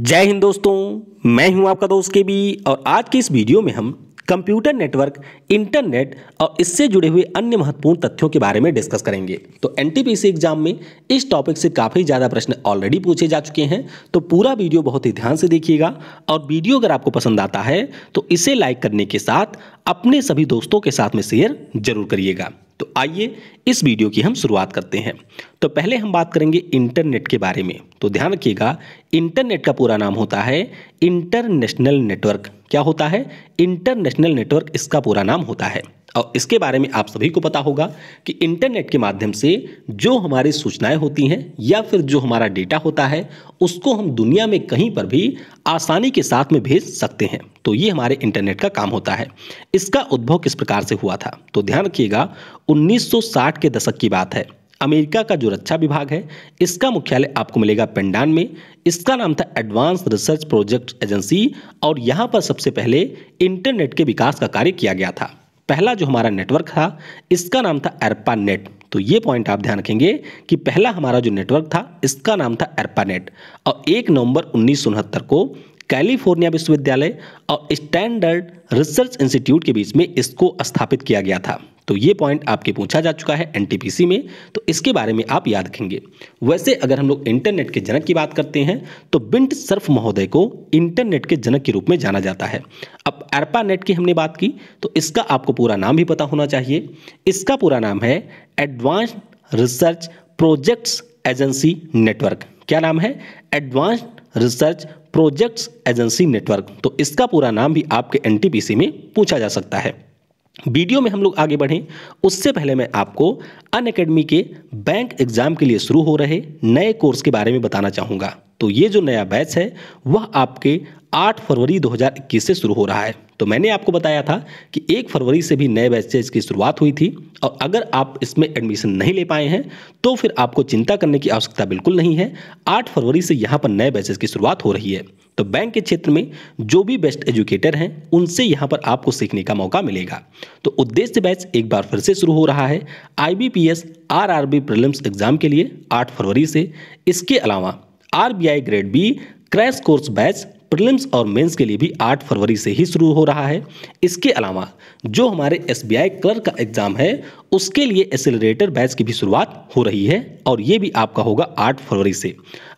जय हिंद दोस्तों मैं हूं आपका दोस्त के बी और आज की इस वीडियो में हम कंप्यूटर नेटवर्क इंटरनेट और इससे जुड़े हुए अन्य महत्वपूर्ण तथ्यों के बारे में डिस्कस करेंगे तो एनटीपीसी एग्जाम में इस टॉपिक से काफ़ी ज़्यादा प्रश्न ऑलरेडी पूछे जा चुके हैं तो पूरा वीडियो बहुत ही ध्यान से देखिएगा और वीडियो अगर आपको पसंद आता है तो इसे लाइक करने के साथ अपने सभी दोस्तों के साथ में शेयर जरूर करिएगा तो आइए इस वीडियो की हम शुरुआत करते हैं तो पहले हम बात करेंगे इंटरनेट के बारे में तो ध्यान रखिएगा इंटरनेट का पूरा नाम होता है इंटरनेशनल नेटवर्क क्या होता है इंटरनेशनल नेटवर्क इसका पूरा नाम होता है और इसके बारे में आप सभी को पता होगा कि इंटरनेट के माध्यम से जो हमारी सूचनाएं होती हैं या फिर जो हमारा डेटा होता है उसको हम दुनिया में कहीं पर भी आसानी के साथ में भेज सकते हैं तो ये हमारे इंटरनेट का काम होता है इसका उद्भव किस प्रकार से हुआ था तो ध्यान रखिएगा 1960 के दशक की बात है अमेरिका का जो रक्षा विभाग है इसका मुख्यालय आपको मिलेगा पेंडान में इसका नाम था एडवांस रिसर्च प्रोजेक्ट एजेंसी और यहाँ पर सबसे पहले इंटरनेट के विकास का कार्य किया गया था पहला जो हमारा नेटवर्क था इसका नाम था एरपा नेट तो ये पॉइंट आप ध्यान रखेंगे कि पहला हमारा जो नेटवर्क था इसका नाम था एरपा नेट और एक नवंबर उन्नीस को कैलिफोर्निया विश्वविद्यालय और स्टैंडर्ड रिसर्च इंस्टीट्यूट के बीच में इसको स्थापित किया गया था तो ये पॉइंट आपके पूछा जा चुका है एनटीपीसी में तो इसके बारे में आप याद रखेंगे वैसे अगर हम लोग इंटरनेट के जनक की बात करते हैं तो बिंट सर्फ महोदय को इंटरनेट के जनक के रूप में जाना जाता है अब अब एरपा नेट की हमने बात की तो इसका आपको पूरा नाम भी पता होना चाहिए इसका पूरा नाम है advance research projects agency network क्या नाम है advance research projects agency network तो इसका पूरा नाम भी आपके एन में पूछा जा सकता है वीडियो में हम लोग आगे बढ़ें उससे पहले मैं आपको अन अकेडमी के बैंक एग्जाम के लिए शुरू हो रहे नए कोर्स के बारे में बताना चाहूँगा तो ये जो नया बैच है वह आपके 8 फरवरी 2021 से शुरू हो रहा है तो मैंने आपको बताया था कि 1 फरवरी से भी नए बैचेज की शुरुआत हुई थी और अगर आप इसमें एडमिशन नहीं ले पाए हैं तो फिर आपको चिंता करने की आवश्यकता बिल्कुल नहीं है 8 फरवरी से यहाँ पर नए बैचेज की शुरुआत हो रही है तो बैंक के क्षेत्र में जो भी बेस्ट एजुकेटर हैं उनसे यहाँ पर आपको सीखने का मौका मिलेगा तो उद्देश्य बैच एक बार फिर से शुरू हो रहा है I B P S R R B exam के लिए आठ फरवरी से इसके अलावा R B I grade B crash course batch prelims और मेंस के लिए भी 8 फरवरी से ही शुरू हो रहा है इसके अलावा जो हमारे एस क्लर्क का एग्ज़ाम है उसके लिए एक्सेलरेटर बैच की भी शुरुआत हो रही है और ये भी आपका होगा 8 फरवरी से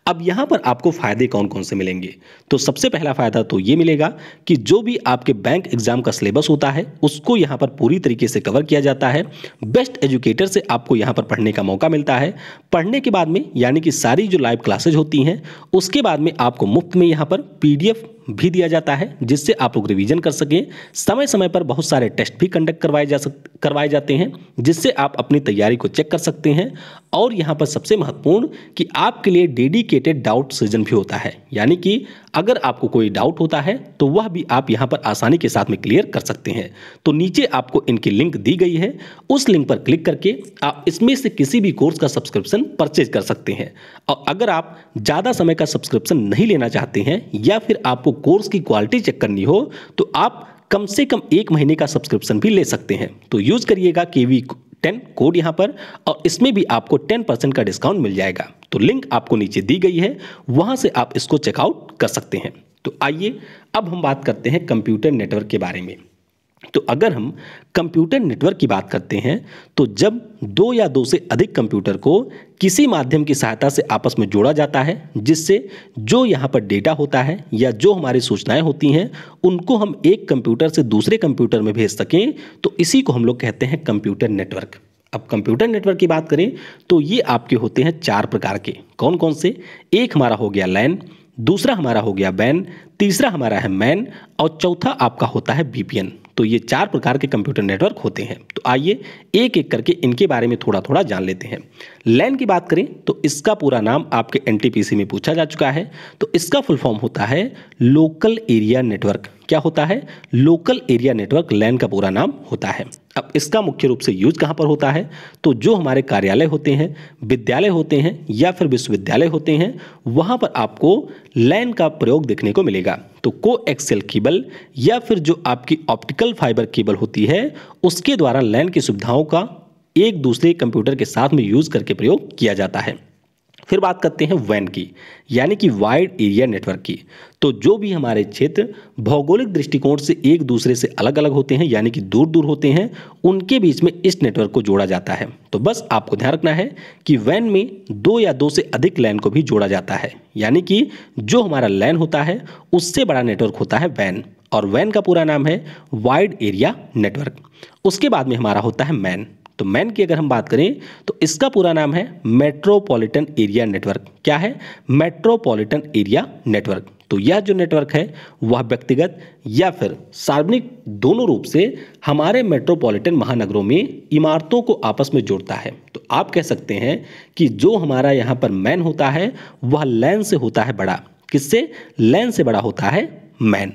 अब यहाँ पर आपको फ़ायदे कौन कौन से मिलेंगे तो सबसे पहला फ़ायदा तो ये मिलेगा कि जो भी आपके बैंक एग्ज़ाम का सिलेबस होता है उसको यहाँ पर पूरी तरीके से कवर किया जाता है बेस्ट एजुकेटर से आपको यहाँ पर पढ़ने का मौका मिलता है पढ़ने के बाद में यानी कि सारी जो लाइव क्लासेज होती हैं उसके बाद में आपको मुफ्त में यहाँ पर पी भी दिया जाता है जिससे आप लोग रिवीजन कर सकें समय समय पर बहुत सारे टेस्ट भी कंडक्ट करवाए जा सक करवाए जाते हैं जिससे आप अपनी तैयारी को चेक कर सकते हैं और यहाँ पर सबसे महत्वपूर्ण कि आपके लिए डेडिकेटेड डाउट सीजन भी होता है यानी कि अगर आपको कोई डाउट होता है तो वह भी आप यहाँ पर आसानी के साथ में क्लियर कर सकते हैं तो नीचे आपको इनकी लिंक दी गई है उस लिंक पर क्लिक करके आप इसमें से किसी भी कोर्स का सब्सक्रिप्शन परचेज कर सकते हैं और अगर आप ज़्यादा समय का सब्सक्रिप्शन नहीं लेना चाहते हैं या फिर आपको कोर्स की क्वालिटी चेक करनी हो तो आप कम से कम एक महीने का सब्सक्रिप्शन भी ले सकते हैं तो यूज़ करिएगा के वी टेन कोड यहाँ पर और इसमें भी आपको टेन परसेंट का डिस्काउंट मिल जाएगा तो लिंक आपको नीचे दी गई है वहाँ से आप इसको चेकआउट कर सकते हैं तो आइए अब हम बात करते हैं कंप्यूटर नेटवर्क के बारे में तो अगर हम कंप्यूटर नेटवर्क की बात करते हैं तो जब दो या दो से अधिक कंप्यूटर को किसी माध्यम की सहायता से आपस में जोड़ा जाता है जिससे जो यहाँ पर डेटा होता है या जो हमारी सूचनाएं होती हैं उनको हम एक कंप्यूटर से दूसरे कंप्यूटर में भेज सकें तो इसी को हम लोग कहते हैं कंप्यूटर नेटवर्क अब कंप्यूटर नेटवर्क की बात करें तो ये आपके होते हैं चार प्रकार के कौन कौन से एक हमारा हो गया लैन दूसरा हमारा हो गया बैन तीसरा हमारा है मैन और चौथा आपका होता है बीपीएन तो ये चार प्रकार के कंप्यूटर नेटवर्क होते हैं तो आइए एक एक करके इनके बारे में थोड़ा थोड़ा जान लेते हैं लैन की बात करें तो इसका पूरा नाम आपके एनटीपीसी में पूछा जा चुका है तो इसका फुल फॉर्म होता है लोकल एरिया नेटवर्क क्या होता है लोकल एरिया नेटवर्क लैन का पूरा नाम होता है अब इसका मुख्य रूप से यूज कहाँ पर होता है तो जो हमारे कार्यालय होते हैं विद्यालय होते हैं या फिर विश्वविद्यालय होते हैं वहाँ पर आपको लैन का प्रयोग देखने को मिलेगा तो को एक्सेल केबल या फिर जो आपकी ऑप्टिकल फाइबर केबल होती है उसके द्वारा लैन की सुविधाओं का एक दूसरे कंप्यूटर के साथ में यूज करके प्रयोग किया जाता है फिर बात करते हैं वैन की यानी कि वाइड एरिया नेटवर्क की तो जो भी हमारे क्षेत्र भौगोलिक दृष्टिकोण से एक दूसरे से अलग अलग होते हैं यानी कि दूर दूर होते हैं उनके बीच में इस नेटवर्क को जोड़ा जाता है तो बस आपको ध्यान रखना है कि वैन में दो या दो से अधिक लैन को भी जोड़ा जाता है यानी कि जो हमारा लैन होता है उससे बड़ा नेटवर्क होता है वैन और वैन का पूरा नाम है वाइड एरिया नेटवर्क उसके बाद में हमारा होता है मैन तो मैन की अगर हम बात करें तो इसका पूरा नाम है मेट्रोपॉलिटन एरिया नेटवर्क क्या है मेट्रोपॉलिटन एरिया नेटवर्क तो यह जो नेटवर्क है वह व्यक्तिगत या फिर सार्वजनिक दोनों रूप से हमारे मेट्रोपॉलिटन महानगरों में इमारतों को आपस में जोड़ता है तो आप कह सकते हैं कि जो हमारा यहाँ पर मैन होता है वह लैन से होता है बड़ा किससे लैन से बड़ा होता है मैन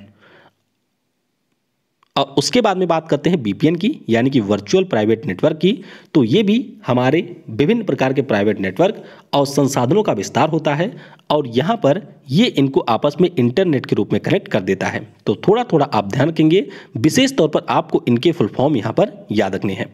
और उसके बाद में बात करते हैं वीपीएन की यानी कि वर्चुअल प्राइवेट नेटवर्क की तो ये भी हमारे विभिन्न प्रकार के प्राइवेट नेटवर्क और संसाधनों का विस्तार होता है और यहाँ पर ये इनको आपस में इंटरनेट के रूप में कनेक्ट कर देता है तो थोड़ा थोड़ा आप ध्यान रखेंगे विशेष तौर पर आपको इनके फुल फॉर्म यहाँ पर याद रखने हैं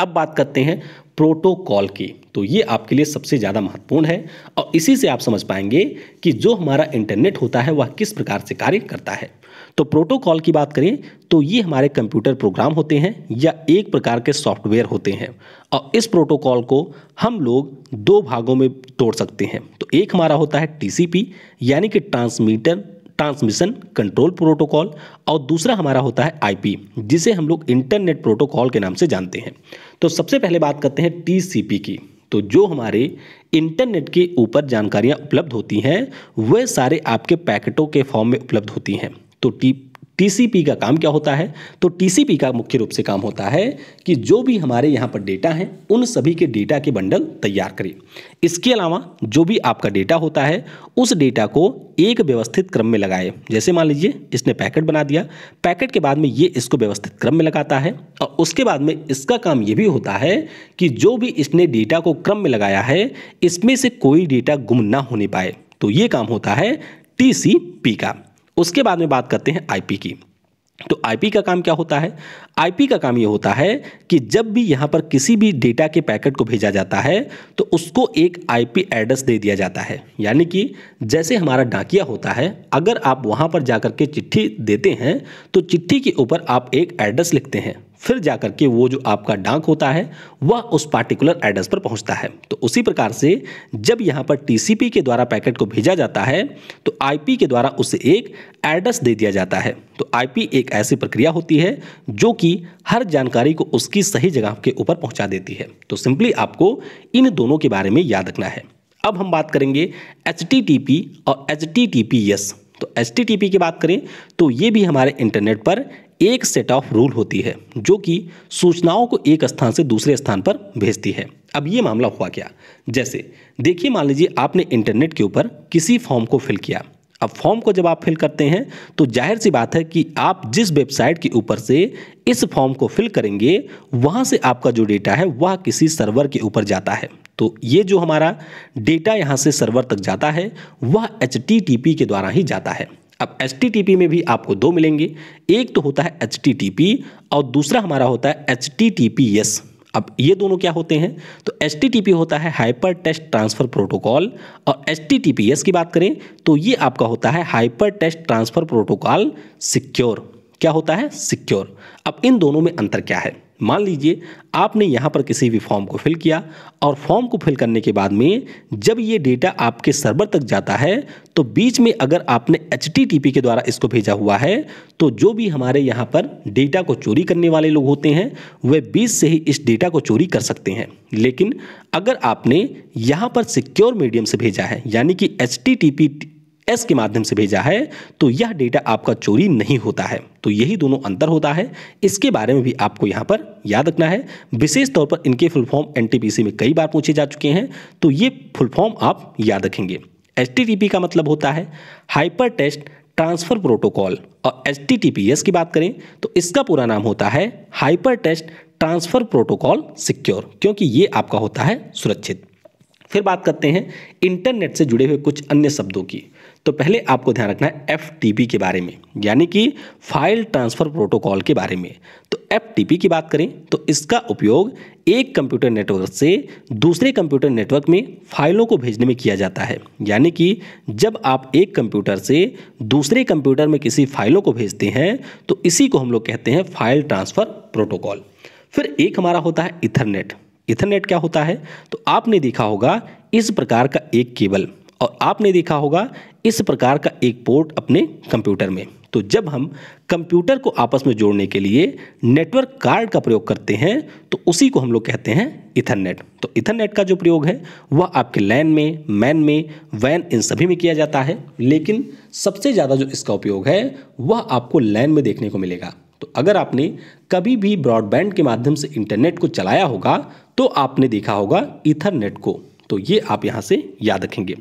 अब बात करते हैं प्रोटोकॉल की तो ये आपके लिए सबसे ज़्यादा महत्वपूर्ण है और इसी से आप समझ पाएंगे कि जो हमारा इंटरनेट होता है वह किस प्रकार से कार्य करता है तो प्रोटोकॉल की बात करें तो ये हमारे कंप्यूटर प्रोग्राम होते हैं या एक प्रकार के सॉफ्टवेयर होते हैं और इस प्रोटोकॉल को हम लोग दो भागों में तोड़ सकते हैं तो एक हमारा होता है टीसीपी यानी कि ट्रांसमीटर ट्रांसमिशन कंट्रोल प्रोटोकॉल और दूसरा हमारा होता है आईपी जिसे हम लोग इंटरनेट प्रोटोकॉल के नाम से जानते हैं तो सबसे पहले बात करते हैं टीसीपी की तो जो हमारे इंटरनेट के ऊपर जानकारियां उपलब्ध होती हैं वह सारे आपके पैकेटों के फॉर्म में उपलब्ध होती हैं तो टी टीसीपी का काम क्या होता है तो टीसीपी का मुख्य रूप से काम होता है कि जो भी हमारे यहाँ पर डेटा है उन सभी के डेटा के बंडल तैयार करें इसके अलावा जो भी आपका डेटा होता है उस डेटा को एक व्यवस्थित क्रम में लगाए जैसे मान लीजिए इसने पैकेट बना दिया पैकेट के बाद में ये इसको व्यवस्थित क्रम में लगाता है और उसके बाद में इसका काम ये भी होता है कि जो भी इसने डेटा को क्रम में लगाया है इसमें से कोई डेटा गुम ना होने पाए तो ये काम होता है टी का उसके बाद में बात करते हैं आईपी की तो आईपी का काम क्या होता है आईपी का काम ये होता है कि जब भी यहाँ पर किसी भी डेटा के पैकेट को भेजा जाता है तो उसको एक आईपी एड्रेस दे दिया जाता है यानी कि जैसे हमारा डाकिया होता है अगर आप वहाँ पर जाकर के चिट्ठी देते हैं तो चिट्ठी के ऊपर आप एक एड्रेस लिखते हैं फिर जाकर के वो जो आपका डांक होता है वह उस पार्टिकुलर एड्रेस पर पहुंचता है तो उसी प्रकार से जब यहाँ पर टीसीपी के द्वारा पैकेट को भेजा जाता है तो आईपी के द्वारा उसे एक एड्रेस दे दिया जाता है तो आईपी एक ऐसी प्रक्रिया होती है जो कि हर जानकारी को उसकी सही जगह के ऊपर पहुँचा देती है तो सिंपली आपको इन दोनों के बारे में याद रखना है अब हम बात करेंगे एच और एच तो एच की बात करें तो ये भी हमारे इंटरनेट पर एक सेट ऑफ रूल होती है जो कि सूचनाओं को एक स्थान से दूसरे स्थान पर भेजती है अब ये मामला हुआ क्या जैसे देखिए मान लीजिए आपने इंटरनेट के ऊपर किसी फॉर्म को फिल किया अब फॉर्म को जब आप फिल करते हैं तो जाहिर सी बात है कि आप जिस वेबसाइट के ऊपर से इस फॉर्म को फिल करेंगे वहाँ से आपका जो डेटा है वह किसी सर्वर के ऊपर जाता है तो ये जो हमारा डेटा यहाँ से सर्वर तक जाता है वह एच के द्वारा ही जाता है अब एच में भी आपको दो मिलेंगे एक तो होता है एच और दूसरा हमारा होता है एच अब ये दोनों क्या होते हैं तो एच होता है हाइपर टेस्ट ट्रांसफ़र प्रोटोकॉल और एच की बात करें तो ये आपका होता है hyper text transfer protocol secure क्या होता है सिक्योर अब इन दोनों में अंतर क्या है मान लीजिए आपने यहाँ पर किसी भी फॉर्म को फिल किया और फॉर्म को फिल करने के बाद में जब ये डेटा आपके सर्वर तक जाता है तो बीच में अगर आपने एच के द्वारा इसको भेजा हुआ है तो जो भी हमारे यहाँ पर डेटा को चोरी करने वाले लोग होते हैं वह बीच से ही इस डेटा को चोरी कर सकते हैं लेकिन अगर आपने यहाँ पर सिक्योर मीडियम से भेजा है यानी कि एच एस के माध्यम से भेजा है तो यह डेटा आपका चोरी नहीं होता है तो यही दोनों अंतर होता है इसके बारे में भी आपको यहाँ पर याद रखना है विशेष तौर पर इनके फुल फॉर्म एन में कई बार पूछे जा चुके हैं तो ये फुल फॉर्म आप याद रखेंगे एच का मतलब होता है हाइपर टेस्ट ट्रांसफर प्रोटोकॉल और एच की बात करें तो इसका पूरा नाम होता है hyper text transfer protocol secure क्योंकि ये आपका होता है सुरक्षित फिर बात करते हैं इंटरनेट से जुड़े हुए कुछ अन्य शब्दों की तो पहले आपको ध्यान रखना है एफ के बारे में यानी कि फाइल ट्रांसफ़र प्रोटोकॉल के बारे में तो एफ की बात करें तो इसका उपयोग एक कंप्यूटर नेटवर्क से दूसरे कंप्यूटर नेटवर्क में फाइलों को भेजने में किया जाता है यानी कि जब आप एक कंप्यूटर से दूसरे कंप्यूटर में किसी फाइलों को भेजते हैं तो इसी को हम लोग कहते हैं फाइल ट्रांसफ़र प्रोटोकॉल फिर एक हमारा होता है इथरनेट इथरनेट क्या होता है तो आपने देखा होगा इस प्रकार का एक केबल और आपने देखा होगा इस प्रकार का एक पोर्ट अपने कंप्यूटर में तो जब हम कंप्यूटर को आपस में जोड़ने के लिए नेटवर्क कार्ड का प्रयोग करते हैं तो उसी को हम लोग कहते हैं इथरनेट तो इथरनेट का जो प्रयोग है वह आपके लैन में मैन में वैन इन सभी में किया जाता है लेकिन सबसे ज़्यादा जो इसका उपयोग है वह आपको लैन में देखने को मिलेगा तो अगर आपने कभी भी ब्रॉडबैंड के माध्यम से इंटरनेट को चलाया होगा तो आपने देखा होगा इथरनेट को तो ये आप यहाँ से याद रखेंगे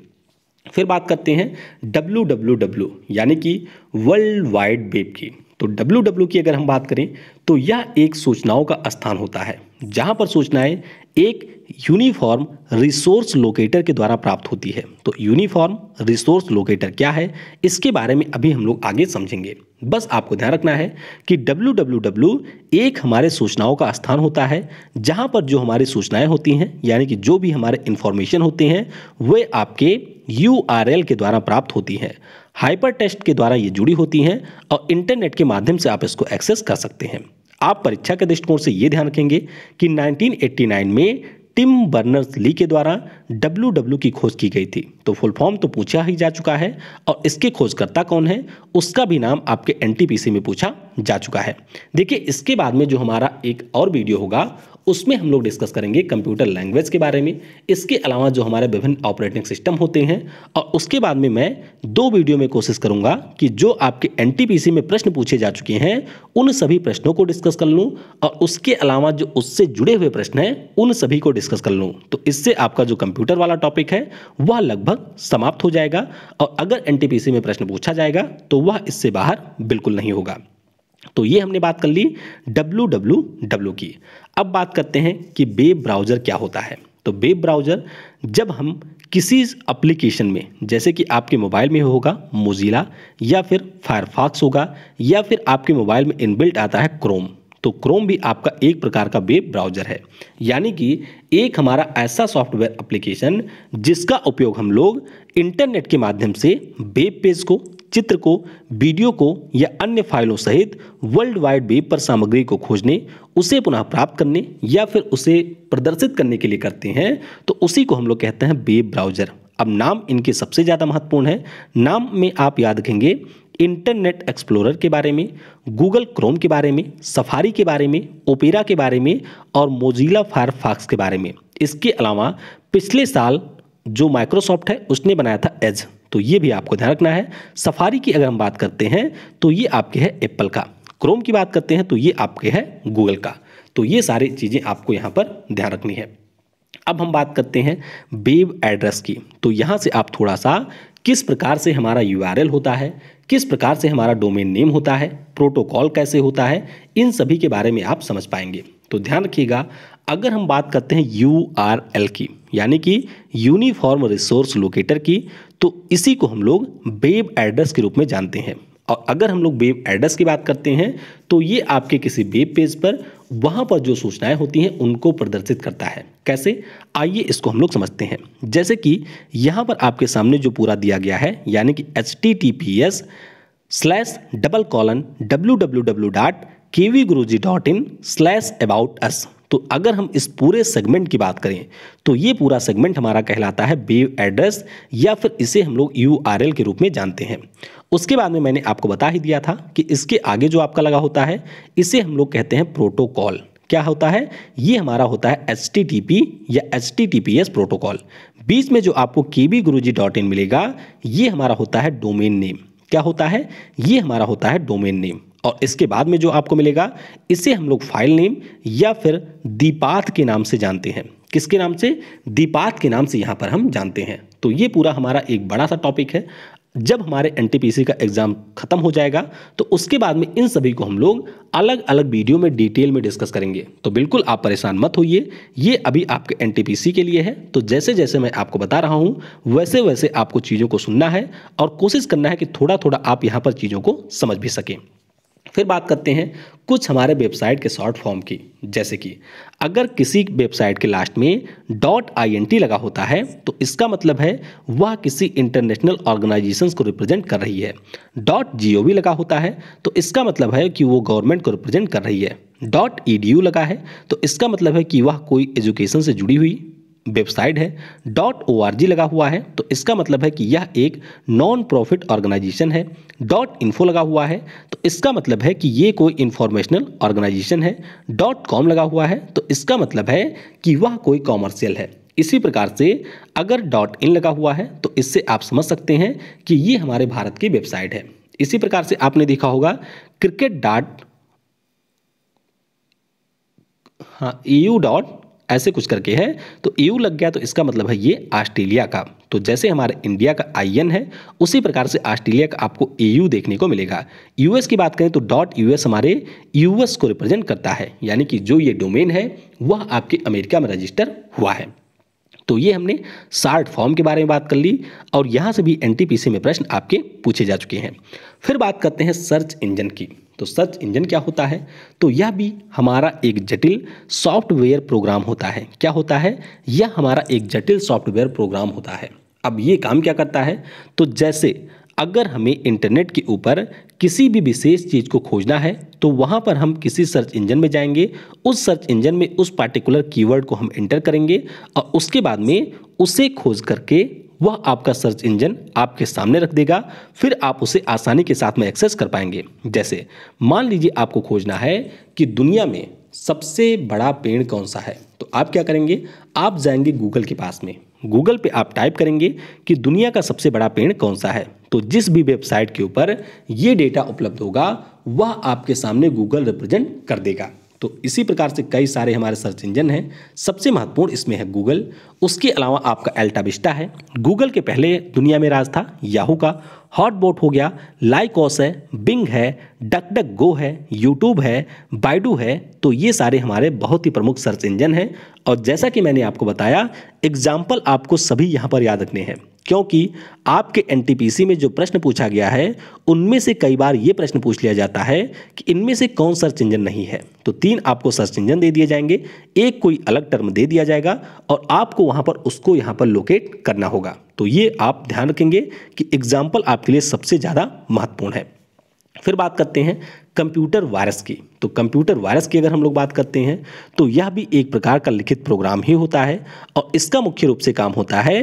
फिर बात करते हैं डब्ल्यू डब्ल्यू डब्ल्यू यानी कि वर्ल्ड वाइड वेब की तो डब्ल्यू डब्ल्यू e की अगर हम बात करें तो यह एक सूचनाओं का स्थान होता है जहाँ पर सूचनाएं एक यूनिफॉर्म रिसोर्स लोकेटर के द्वारा प्राप्त होती है तो यूनिफॉर्म रिसोर्स लोकेटर क्या है इसके बारे में अभी हम लोग आगे समझेंगे बस आपको ध्यान रखना है कि डब्ल्यू e एक हमारे सूचनाओं का स्थान होता है जहाँ पर जो हमारी सूचनाएं होती हैं यानी कि जो भी हमारे इन्फॉर्मेशन होते हैं वे आपके यू के द्वारा प्राप्त होती हैं हाइपर टेस्ट के द्वारा ये जुड़ी होती हैं और इंटरनेट के माध्यम से आप इसको एक्सेस कर सकते हैं आप परीक्षा के दृष्टिकोण से ये ध्यान रखेंगे कि 1989 में टिम बर्नर्स ली के द्वारा डब्ल्यू की खोज की गई थी तो फुल फॉर्म तो पूछा ही जा चुका है और इसके खोजकर्ता कौन है उसका भी नाम आपके एन में पूछा जा चुका है देखिए इसके बाद में जो हमारा एक और वीडियो होगा उसमें हम लोग डिस्कस करेंगे कंप्यूटर लैंग्वेज के बारे में इसके अलावा जो हमारे विभिन्न ऑपरेटिंग सिस्टम होते हैं और उसके बाद में मैं दो वीडियो में कोशिश करूंगा कि जो आपके एन में प्रश्न पूछे जा चुके हैं उन सभी प्रश्नों को डिस्कस कर लूँ और उसके अलावा जो उससे जुड़े हुए प्रश्न हैं उन सभी को डिस्कस कर लूँ तो इससे आपका जो कंप्यूटर वाला टॉपिक है वह लगभग समाप्त हो जाएगा और अगर एन में प्रश्न पूछा जाएगा तो वह इससे बाहर बिल्कुल नहीं होगा तो ये हमने बात कर ली डब्ल्यू डब्ल्यू डब्ल्यू की अब बात करते हैं कि वेब ब्राउज़र क्या होता है तो वेब ब्राउज़र जब हम किसी एप्लीकेशन में जैसे कि आपके मोबाइल में होगा मोजिला या फिर फायरफॉक्स होगा या फिर आपके मोबाइल में इनबिल्ट आता है क्रोम तो क्रोम भी आपका एक प्रकार का वेब ब्राउज़र है यानी कि एक हमारा ऐसा सॉफ्टवेयर एप्लीकेशन जिसका उपयोग हम लोग इंटरनेट के माध्यम से वेब पेज को चित्र को वीडियो को या अन्य फाइलों सहित वर्ल्ड वाइड वेब पर सामग्री को खोजने उसे पुनः प्राप्त करने या फिर उसे प्रदर्शित करने के लिए करते हैं तो उसी को हम लोग कहते हैं वेब ब्राउजर अब नाम इनके सबसे ज़्यादा महत्वपूर्ण है नाम में आप याद रखेंगे इंटरनेट एक्सप्लोरर के बारे में गूगल क्रोम के बारे में सफारी के बारे में ओपेरा के बारे में और मोजिला फायरफॉक्स के बारे में इसके अलावा पिछले साल जो माइक्रोसॉफ्ट है उसने बनाया था एज तो ये भी आपको ध्यान रखना है सफारी की अगर हम बात करते हैं तो ये आपके है एप्पल का क्रोम की बात करते हैं तो ये आपके है गूगल का तो ये सारी चीज़ें आपको यहाँ पर ध्यान रखनी है अब हम बात करते हैं वेब एड्रेस की तो यहाँ से आप थोड़ा सा किस प्रकार से हमारा यू होता है किस प्रकार से हमारा डोमेन नेम होता है प्रोटोकॉल कैसे होता है इन सभी के बारे में आप समझ पाएंगे तो ध्यान रखिएगा अगर हम बात करते हैं यू की यानी कि यूनिफॉर्म रिसोर्स लोकेटर की तो इसी को हम लोग वेब एड्रेस के रूप में जानते हैं और अगर हम लोग वेब एड्रेस की बात करते हैं तो ये आपके किसी वेब पेज पर वहाँ पर जो सूचनाएं होती हैं उनको प्रदर्शित करता है कैसे आइए इसको हम लोग समझते हैं जैसे कि यहाँ पर आपके सामने जो पूरा दिया गया है यानी कि H T T P S slash double colon W W W dot K V guru ji dot in slash about us तो अगर हम इस पूरे सेगमेंट की बात करें तो ये पूरा सेगमेंट हमारा कहलाता है वेव एड्रेस या फिर इसे हम लोग यू के रूप में जानते हैं उसके बाद में मैंने आपको बता ही दिया था कि इसके आगे जो आपका लगा होता है इसे हम लोग कहते हैं प्रोटोकॉल क्या होता है ये हमारा होता है एच या एच प्रोटोकॉल बीच में जो आपको के बी मिलेगा ये हमारा होता है डोमेन नेम क्या होता है ये हमारा होता है डोमेन नेम और इसके बाद में जो आपको मिलेगा इसे हम लोग फाइल नेम या फिर दीपात के नाम से जानते हैं किसके नाम से दीपात के नाम से यहाँ पर हम जानते हैं तो ये पूरा हमारा एक बड़ा सा टॉपिक है जब हमारे एन का एग्ज़ाम ख़त्म हो जाएगा तो उसके बाद में इन सभी को हम लोग अलग अलग वीडियो में डिटेल में डिस्कस करेंगे तो बिल्कुल आप परेशान मत होइए ये अभी आपके एन के लिए है तो जैसे जैसे मैं आपको बता रहा हूँ वैसे वैसे आपको चीज़ों को सुनना है और कोशिश करना है कि थोड़ा थोड़ा आप यहाँ पर चीज़ों को समझ भी सकें फिर बात करते हैं कुछ हमारे वेबसाइट के शॉर्ट फॉर्म की जैसे कि अगर किसी वेबसाइट के लास्ट में डॉट आई लगा होता है तो इसका मतलब है वह किसी इंटरनेशनल ऑर्गेनाइजेशन को रिप्रेजेंट कर रही है डॉट जी लगा होता है तो इसका मतलब है कि वो गवर्नमेंट को रिप्रेजेंट कर रही है डॉट ई लगा है तो इसका मतलब है कि वह कोई एजुकेशन से जुड़ी हुई वेबसाइट है डॉट ओ लगा हुआ है तो इसका मतलब है कि यह एक नॉन प्रॉफिट ऑर्गेनाइजेशन है डॉट इन्फो लगा हुआ है तो इसका मतलब है कि ये कोई इन्फॉर्मेशनल ऑर्गेनाइजेशन है डॉट कॉम लगा हुआ है तो इसका मतलब है कि वह कोई कॉमर्शियल है इसी प्रकार से अगर डॉट इन लगा हुआ है तो इससे आप समझ सकते हैं कि ये हमारे भारत की वेबसाइट है इसी प्रकार से आपने देखा होगा क्रिकेट डॉट हाँ यू e डॉट ऐसे कुछ करके है तो यू e लग गया तो इसका मतलब है ये ऑस्ट्रेलिया का तो जैसे हमारे इंडिया का आई है उसी प्रकार से ऑस्ट्रेलिया का आपको यू e देखने को मिलेगा यूएस की बात करें तो डॉट यूएस हमारे यूएस को रिप्रेजेंट करता है यानी कि जो ये डोमेन है वह आपके अमेरिका में रजिस्टर हुआ है तो ये हमने शार्ट फॉर्म के बारे में बात कर ली और यहाँ से भी एनटीपीसी में प्रश्न आपके पूछे जा चुके हैं फिर बात करते हैं सर्च इंजन की तो सर्च इंजन क्या होता है तो यह भी हमारा एक जटिल सॉफ्टवेयर प्रोग्राम होता है क्या होता है यह हमारा एक जटिल सॉफ्टवेयर प्रोग्राम होता है अब ये काम क्या करता है तो जैसे अगर हमें इंटरनेट के ऊपर किसी भी विशेष चीज़ को खोजना है तो वहाँ पर हम किसी सर्च इंजन में जाएंगे उस सर्च इंजन में उस पार्टिकुलर कीवर्ड को हम एंटर करेंगे और उसके बाद में उसे खोज करके वह आपका सर्च इंजन आपके सामने रख देगा फिर आप उसे आसानी के साथ में एक्सेस कर पाएंगे जैसे मान लीजिए आपको खोजना है कि दुनिया में सबसे बड़ा पेड़ कौन सा है तो आप क्या करेंगे आप जाएंगे गूगल के पास में गूगल पे आप टाइप करेंगे कि दुनिया का सबसे बड़ा पेड़ कौन सा है तो जिस भी वेबसाइट के ऊपर ये डेटा उपलब्ध होगा वह आपके सामने गूगल रिप्रेजेंट कर देगा तो इसी प्रकार से कई सारे हमारे सर्च इंजन हैं सबसे महत्वपूर्ण इसमें है गूगल उसके अलावा आपका एल्टाविस्टा है गूगल के पहले दुनिया में राज था याहू का हॉटबोट हो गया लाइकॉस है बिंग है डक डक गो है यूट्यूब है बाइडू है तो ये सारे हमारे बहुत ही प्रमुख सर्च इंजन हैं और जैसा कि मैंने आपको बताया एग्जाम्पल आपको सभी यहाँ पर याद रखने हैं क्योंकि आपके एनटीपीसी में जो प्रश्न पूछा गया है उनमें से कई बार ये प्रश्न पूछ लिया जाता है कि इनमें से कौन सर्च इंजन नहीं है तो तीन आपको सर्च इंजन दे दिए जाएंगे एक कोई अलग टर्म दे दिया जाएगा और आपको वहाँ पर उसको यहाँ पर लोकेट करना होगा तो ये आप ध्यान रखेंगे कि एग्जाम्पल आपके लिए सबसे ज़्यादा महत्वपूर्ण है फिर बात करते हैं कंप्यूटर वायरस की तो कंप्यूटर वायरस की अगर हम लोग बात करते हैं तो यह भी एक प्रकार का लिखित प्रोग्राम ही होता है और इसका मुख्य रूप से काम होता है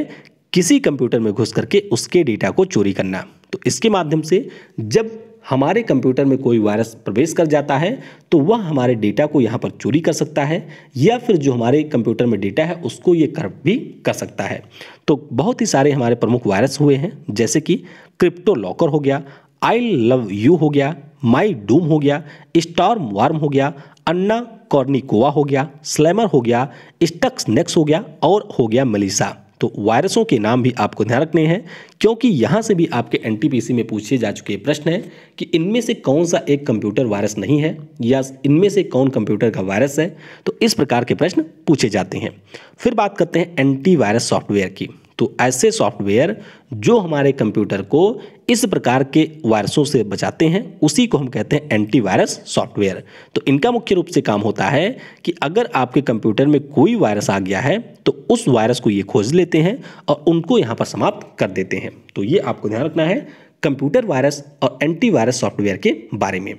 किसी कंप्यूटर में घुस करके उसके डेटा को चोरी करना तो इसके माध्यम से जब हमारे कंप्यूटर में कोई वायरस प्रवेश कर जाता है तो वह हमारे डेटा को यहाँ पर चोरी कर सकता है या फिर जो हमारे कंप्यूटर में डेटा है उसको ये कर भी कर सकता है तो बहुत ही सारे हमारे प्रमुख वायरस हुए हैं जैसे कि क्रिप्टो लॉकर हो गया आई लव यू हो गया माई डूम हो गया स्टॉर्म वार्म हो गया अन्ना कॉर्निकोवा हो गया स्लैमर हो गया स्टक्स नेक्स हो गया और हो गया मलिसा तो वायरसों के नाम भी आपको ध्यान रखने हैं क्योंकि यहाँ से भी आपके एनटीपीसी में पूछे जा चुके प्रश्न हैं कि इनमें से कौन सा एक कंप्यूटर वायरस नहीं है या इनमें से कौन कंप्यूटर का वायरस है तो इस प्रकार के प्रश्न पूछे जाते हैं फिर बात करते हैं एंटी वायरस सॉफ्टवेयर की तो ऐसे सॉफ्टवेयर जो हमारे कंप्यूटर को इस प्रकार के वायरसों से बचाते हैं उसी को हम कहते हैं एंटीवायरस सॉफ्टवेयर तो इनका मुख्य रूप से काम होता है कि अगर आपके कंप्यूटर में कोई वायरस आ गया है तो उस वायरस को ये खोज लेते हैं और उनको यहाँ पर समाप्त कर देते हैं तो ये आपको ध्यान रखना है कंप्यूटर वायरस और एंटीवायरस सॉफ्टवेयर के बारे में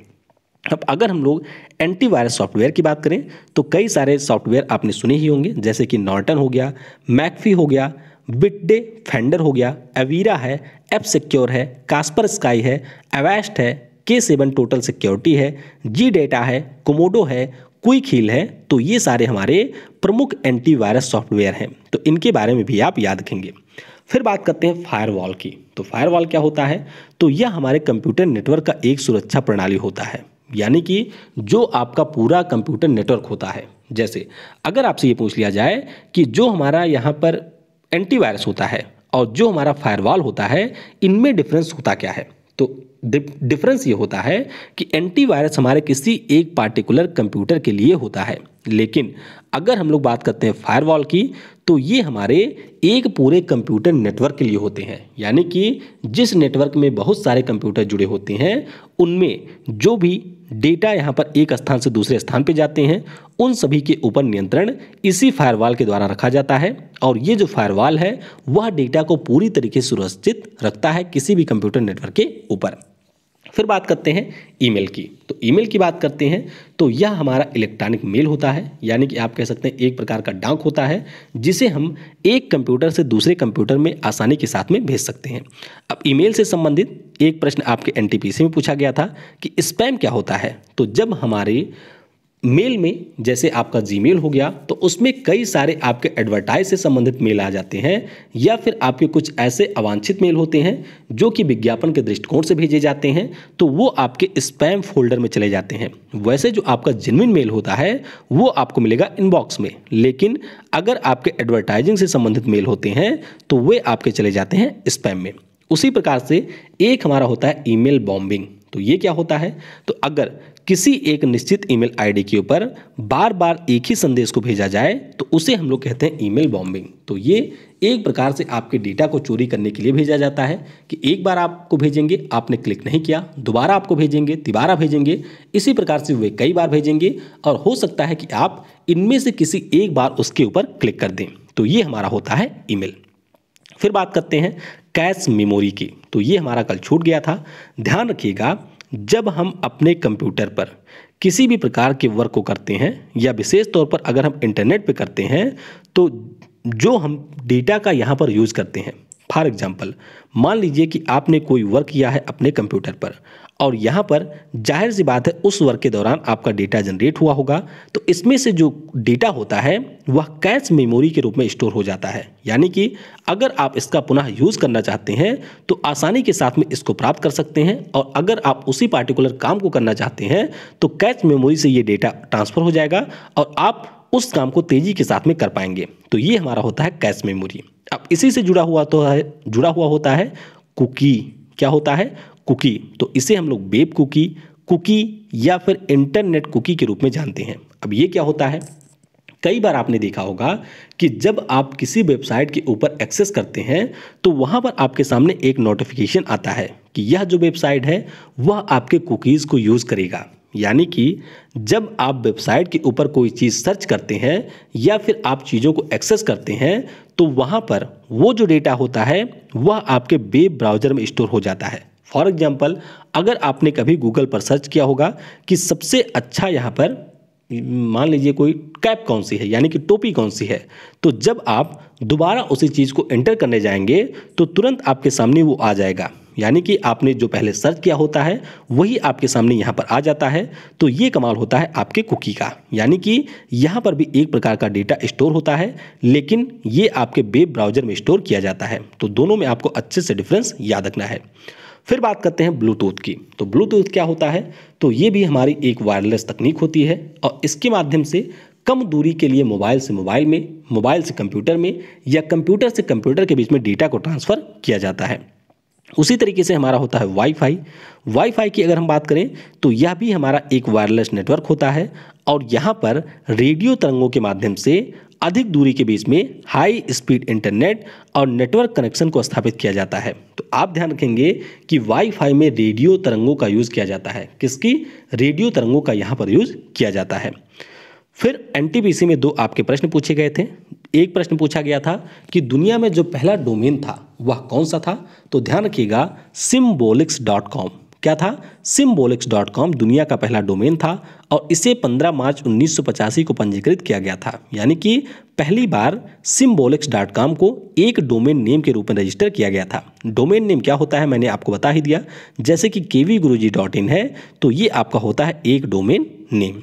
अब अगर हम लोग एंटीवायरस सॉफ्टवेयर की बात करें तो कई सारे सॉफ्टवेयर आपने सुने ही होंगे जैसे कि नॉर्टन हो गया मैकफी हो गया बिटडे फेंडर हो गया एवीरा है एप सिक्योर है कास्पर स्काई है एवेस्ट है के सेवन टोटल सिक्योरिटी है जी डेटा है कोमोडो है क्विक हील है तो ये सारे हमारे प्रमुख एंटीवायरस सॉफ्टवेयर हैं तो इनके बारे में भी आप याद रखेंगे फिर बात करते हैं फायरवॉल की तो फायरवॉल क्या होता है तो यह हमारे कंप्यूटर नेटवर्क का एक सुरक्षा प्रणाली होता है यानी कि जो आपका पूरा कंप्यूटर नेटवर्क होता है जैसे अगर आपसे ये पूछ लिया जाए कि जो हमारा यहाँ पर एंटीवायरस होता है और जो हमारा फायरवॉल होता है इनमें डिफरेंस होता क्या है तो डिफरेंस ये होता है कि एंटीवायरस हमारे किसी एक पार्टिकुलर कंप्यूटर के लिए होता है लेकिन अगर हम लोग बात करते हैं फायरवॉल की तो ये हमारे एक पूरे कंप्यूटर नेटवर्क के लिए होते हैं यानी कि जिस नेटवर्क में बहुत सारे कंप्यूटर जुड़े होते हैं उनमें जो भी डेटा यहाँ पर एक स्थान से दूसरे स्थान पर जाते हैं उन सभी के ऊपर नियंत्रण इसी फायरवाल के द्वारा रखा जाता है और ये जो फायरवाल है वह डेटा को पूरी तरीके सुरक्षित रखता है किसी भी कंप्यूटर नेटवर्क के ऊपर फिर बात करते हैं ईमेल की तो ईमेल की बात करते हैं तो यह हमारा इलेक्ट्रॉनिक मेल होता है यानी कि आप कह सकते हैं एक प्रकार का डाक होता है जिसे हम एक कंप्यूटर से दूसरे कंप्यूटर में आसानी के साथ में भेज सकते हैं अब ईमेल से संबंधित एक प्रश्न आपके एन में पूछा गया था कि स्पैम क्या होता है तो जब हमारे मेल में जैसे आपका जी हो गया तो उसमें कई सारे आपके एडवर्टाइज से संबंधित मेल आ जाते हैं या फिर आपके कुछ ऐसे अवांछित मेल होते हैं जो कि विज्ञापन के दृष्टिकोण से भेजे जाते हैं तो वो आपके स्पैम फोल्डर में चले जाते हैं वैसे जो आपका जिनविन मेल होता है वो आपको मिलेगा इनबॉक्स में लेकिन अगर आपके एडवर्टाइजिंग से संबंधित मेल होते हैं तो वे आपके चले जाते हैं स्पैम में उसी प्रकार से एक हमारा होता है ईमेल बॉम्बिंग तो ये क्या होता है तो अगर किसी एक निश्चित ईमेल आईडी के ऊपर बार बार एक ही संदेश को भेजा जाए तो उसे हम लोग कहते हैं ईमेल बॉम्बिंग तो ये एक प्रकार से आपके डेटा को चोरी करने के लिए भेजा जाता है कि एक बार आपको भेजेंगे आपने क्लिक नहीं किया दोबारा आपको भेजेंगे तिबारा भेजेंगे इसी प्रकार से वे कई बार भेजेंगे और हो सकता है कि आप इनमें से किसी एक बार उसके ऊपर क्लिक कर दें तो ये हमारा होता है ईमेल फिर बात करते हैं कैश मेमोरी की तो ये हमारा कल छूट गया था ध्यान रखिएगा जब हम अपने कंप्यूटर पर किसी भी प्रकार के वर्क को करते हैं या विशेष तौर पर अगर हम इंटरनेट पे करते हैं तो जो हम डेटा का यहाँ पर यूज़ करते हैं फॉर एग्जाम्पल मान लीजिए कि आपने कोई वर्क किया है अपने कंप्यूटर पर और यहाँ पर जाहिर सी बात है उस वर्क के दौरान आपका डेटा जनरेट हुआ होगा तो इसमें से जो डेटा होता है वह कैश मेमोरी के रूप में स्टोर हो जाता है यानी कि अगर आप इसका पुनः यूज़ करना चाहते हैं तो आसानी के साथ में इसको प्राप्त कर सकते हैं और अगर आप उसी पार्टिकुलर काम को करना चाहते हैं तो कैश मेमोरी से ये डेटा ट्रांसफ़र हो जाएगा और आप उस काम को तेज़ी के साथ में कर पाएंगे तो ये हमारा होता है कैश मेमोरी अब इसी से जुड़ा हुआ तो है जुड़ा हुआ होता है कुकी क्या होता है कुकी तो इसे हम लोग बेब कुकी कुकी या फिर इंटरनेट कुकी के रूप में जानते हैं अब ये क्या होता है कई बार आपने देखा होगा कि जब आप किसी वेबसाइट के ऊपर एक्सेस करते हैं तो वहाँ पर आपके सामने एक नोटिफिकेशन आता है कि यह जो वेबसाइट है वह आपके कुकीज़ को यूज़ करेगा यानी कि जब आप वेबसाइट के ऊपर कोई चीज़ सर्च करते हैं या फिर आप चीज़ों को एक्सेस करते हैं तो वहाँ पर वो जो डेटा होता है वह आपके वेब ब्राउज़र में स्टोर हो जाता है फॉर एग्जाम्पल अगर आपने कभी गूगल पर सर्च किया होगा कि सबसे अच्छा यहाँ पर मान लीजिए कोई कैप कौन सी है यानी कि टोपी कौन सी है तो जब आप दोबारा उसी चीज़ को एंटर करने जाएंगे तो तुरंत आपके सामने वो आ जाएगा यानी कि आपने जो पहले सर्च किया होता है वही आपके सामने यहाँ पर आ जाता है तो ये कमाल होता है आपके कुकी का यानी कि यहाँ पर भी एक प्रकार का डेटा स्टोर होता है लेकिन ये आपके वेब ब्राउज़र में स्टोर किया जाता है तो दोनों में आपको अच्छे से डिफरेंस याद रखना है फिर बात करते हैं ब्लूटूथ की तो ब्लूटूथ क्या होता है तो ये भी हमारी एक वायरलेस तकनीक होती है और इसके माध्यम से कम दूरी के लिए मोबाइल से मोबाइल में मोबाइल से कंप्यूटर में या कंप्यूटर से कंप्यूटर के बीच में डेटा को ट्रांसफ़र किया जाता है उसी तरीके से हमारा होता है वाईफाई वाईफाई की अगर हम बात करें तो यह भी हमारा एक वायरलेस नेटवर्क होता है और यहाँ पर रेडियो तरंगों के माध्यम से अधिक दूरी के बीच में हाई स्पीड इंटरनेट और नेटवर्क कनेक्शन को स्थापित किया जाता है तो आप ध्यान रखेंगे कि वाईफाई में रेडियो तरंगों का यूज़ किया जाता है किसकी रेडियो तरंगों का यहाँ पर यूज़ किया जाता है फिर एन में दो आपके प्रश्न पूछे गए थे एक प्रश्न पूछा गया था कि दुनिया में जो पहला डोमेन था वह कौन सा था तो ध्यान रखिएगा सिम्बोलिक्स डॉट कॉम क्या था सिम्बोलिक्स डॉट कॉम दुनिया का पहला डोमेन था और इसे 15 मार्च उन्नीस को पंजीकृत किया गया था यानी कि पहली बार सिम्बोलिक्स डॉट कॉम को एक डोमेन नेम के रूप में रजिस्टर किया गया था डोमेन नेम क्या होता है मैंने आपको बता ही दिया जैसे कि के गुरुजी है तो ये आपका होता है एक डोमेन नेम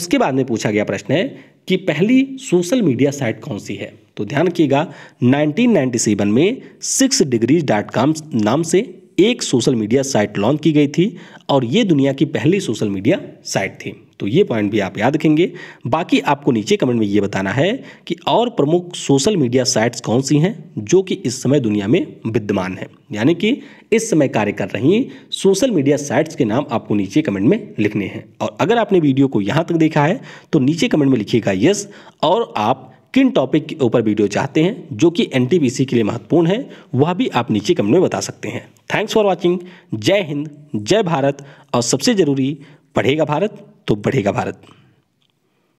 उसके बाद में पूछा गया प्रश्न है कि पहली सोशल मीडिया साइट कौन सी है तो ध्यान रखिएगा 1997 में सिक्स डिग्रीज डॉट कॉम नाम से एक सोशल मीडिया साइट लॉन्च की गई थी और ये दुनिया की पहली सोशल मीडिया साइट थी तो ये पॉइंट भी आप याद रखेंगे बाकी आपको नीचे कमेंट में ये बताना है कि और प्रमुख सोशल मीडिया साइट्स कौन सी हैं जो कि इस समय दुनिया में विद्यमान हैं यानी कि इस समय कार्य कर रही सोशल मीडिया साइट्स के नाम आपको नीचे कमेंट में लिखने हैं और अगर आपने वीडियो को यहाँ तक देखा है तो नीचे कमेंट में लिखिएगा यस और आप किन टॉपिक के ऊपर वीडियो चाहते हैं जो कि एन के लिए महत्वपूर्ण है वह भी आप नीचे कमेंट में बता सकते हैं थैंक्स फॉर वॉचिंग जय हिंद जय भारत और सबसे ज़रूरी पढ़ेगा भारत तो बढ़ेगा भारत